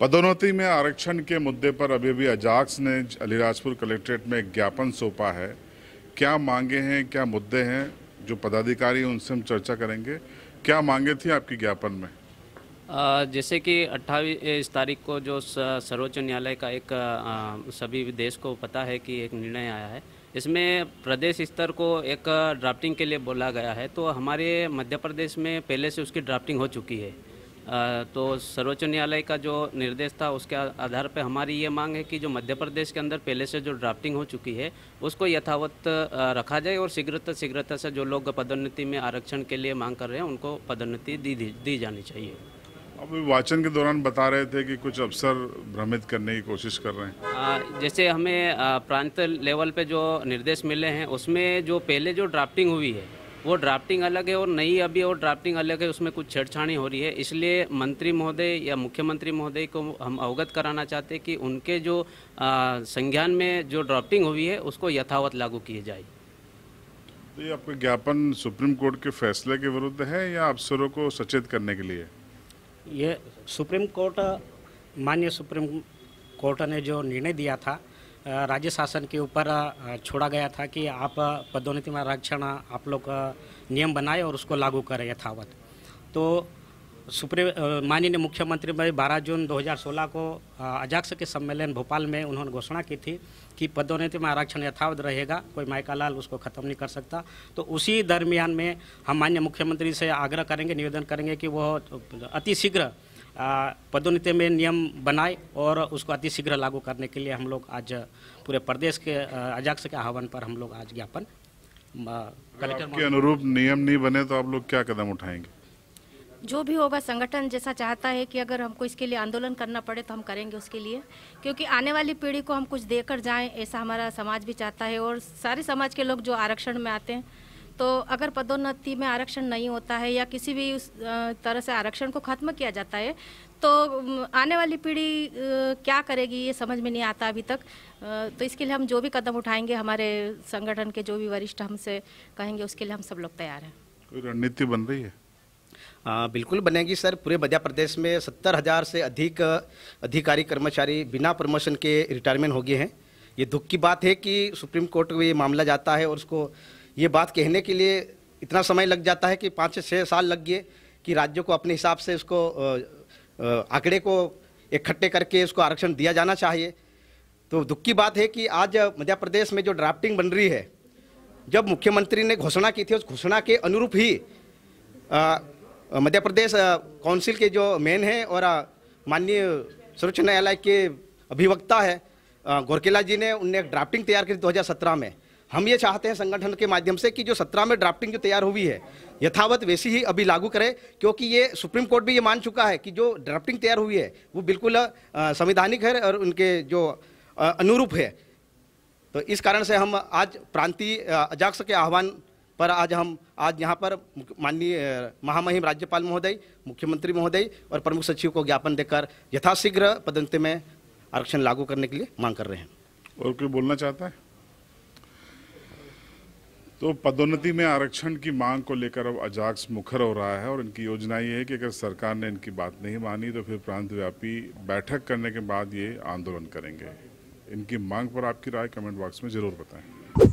पदोन्नति में आरक्षण के मुद्दे पर अभी अभी अजाक्स ने अलीराजपुर कलेक्ट्रेट में एक ज्ञापन सौंपा है क्या मांगे हैं क्या मुद्दे हैं जो पदाधिकारी हैं उनसे हम चर्चा करेंगे क्या मांगे थी आपके ज्ञापन में जैसे कि अट्ठाईस तारीख को जो सर्वोच्च न्यायालय का एक सभी देश को पता है कि एक निर्णय आया है इसमें प्रदेश स्तर को एक ड्राफ्टिंग के लिए बोला गया है तो हमारे मध्य प्रदेश में पहले से उसकी ड्राफ्टिंग हो चुकी है तो सर्वोच्च न्यायालय का जो निर्देश था उसके आधार पर हमारी ये मांग है कि जो मध्य प्रदेश के अंदर पहले से जो ड्राफ्टिंग हो चुकी है उसको यथावत रखा जाए और शीघ्रता शीघ्रता से जो लोग पदोन्नति में आरक्षण के लिए मांग कर रहे हैं उनको पदोन्नति दी दी जानी चाहिए अब वाचन के दौरान बता रहे थे कि कुछ अफसर भ्रमित करने की कोशिश कर रहे हैं आ, जैसे हमें प्रांत लेवल पर जो निर्देश मिले हैं उसमें जो पहले जो ड्राफ्टिंग हुई है वो ड्राफ्टिंग अलग है और नई अभी और ड्राफ्टिंग अलग है उसमें कुछ छेड़छाड़ी हो रही है इसलिए मंत्री महोदय या मुख्यमंत्री महोदय को हम अवगत कराना चाहते हैं कि उनके जो संज्ञान में जो ड्राफ्टिंग हुई है उसको यथावत लागू किए जाए तो ये आपका ज्ञापन सुप्रीम कोर्ट के फैसले के विरुद्ध है या अफसरों को सचेत करने के लिए ये सुप्रीम कोर्ट मान्य सुप्रीम कोर्ट ने जो निर्णय दिया था राज्य शासन के ऊपर छोड़ा गया था कि आप पदोन्नति में आरक्षण आप लोग नियम बनाए और उसको लागू करें यथावत तो सुप्रीम माननीय मुख्यमंत्री भाई बारह जून 2016 को अजाक्स के सम्मेलन भोपाल में उन्होंने घोषणा की थी कि पदोन्नति में आरक्षण यथावत रहेगा कोई मायका लाल उसको ख़त्म नहीं कर सकता तो उसी दरमियान में हम माननीय मुख्यमंत्री से आग्रह करेंगे निवेदन करेंगे कि वह अतिशीघ्र पदोन्नति में नियम बनाए और उसको अतिशीघ्र लागू करने के लिए हम लोग आज पूरे प्रदेश के अजाक्ष के आह्वान पर हम लोग आज ज्ञापन कलेक्टर के अनुरूप नियम नहीं बने तो आप लोग क्या कदम उठाएंगे जो भी होगा संगठन जैसा चाहता है कि अगर हमको इसके लिए आंदोलन करना पड़े तो हम करेंगे उसके लिए क्योंकि आने वाली पीढ़ी को हम कुछ देकर जाएं ऐसा हमारा समाज भी चाहता है और सारे समाज के लोग जो आरक्षण में आते हैं तो अगर पदोन्नति में आरक्षण नहीं होता है या किसी भी उस तरह से आरक्षण को ख़त्म किया जाता है तो आने वाली पीढ़ी क्या करेगी ये समझ में नहीं आता अभी तक तो इसके लिए हम जो भी कदम उठाएंगे हमारे संगठन के जो भी वरिष्ठ हमसे कहेंगे उसके लिए हम सब लोग तैयार हैं कोई रणनीति बन रही है आ, बिल्कुल बनेगी सर पूरे मध्य प्रदेश में सत्तर हज़ार से अधिक अधिकारी कर्मचारी बिना प्रमोशन के रिटायरमेंट हो गए हैं ये दुख की बात है कि सुप्रीम कोर्ट में ये मामला जाता है और उसको ये बात कहने के लिए इतना समय लग जाता है कि पाँच से छः साल लग गए कि राज्यों को अपने हिसाब से इसको आंकड़े को इकट्ठे करके इसको आरक्षण दिया जाना चाहिए तो दुख की बात है कि आज मध्य प्रदेश में जो ड्राफ्टिंग बन रही है जब मुख्यमंत्री ने घोषणा की थी उस घोषणा के अनुरूप ही मध्य प्रदेश काउंसिल के जो मेन हैं और माननीय सर्वोच्च न्यायालय के अभिवक्ता है गोरकेला जी ने उनने ड्राफ्टिंग तैयार की 2017 में हम ये चाहते हैं संगठन के माध्यम से कि जो सत्रह में ड्राफ्टिंग जो तैयार हुई है यथावत वैसी ही अभी लागू करें क्योंकि ये सुप्रीम कोर्ट भी ये मान चुका है कि जो ड्राफ्टिंग तैयार हुई है वो बिल्कुल संवैधानिक है और उनके जो अनुरूप है तो इस कारण से हम आज प्रांतीय अजाक्स के आह्वान पर आज हम आज यहाँ पर माननीय महामहिम राज्यपाल महोदय मुख्यमंत्री महोदय और प्रमुख सचिव को ज्ञापन देकर यथाशीघ्र पदंत में आरक्षण लागू करने के लिए मांग कर रहे हैं और कोई बोलना चाहता है तो पदोन्नति में आरक्षण की मांग को लेकर अब अजाक्स मुखर हो रहा है और इनकी योजना ये है कि अगर सरकार ने इनकी बात नहीं मानी तो फिर प्रांतव्यापी बैठक करने के बाद ये आंदोलन करेंगे इनकी मांग पर आपकी राय कमेंट बॉक्स में ज़रूर बताएं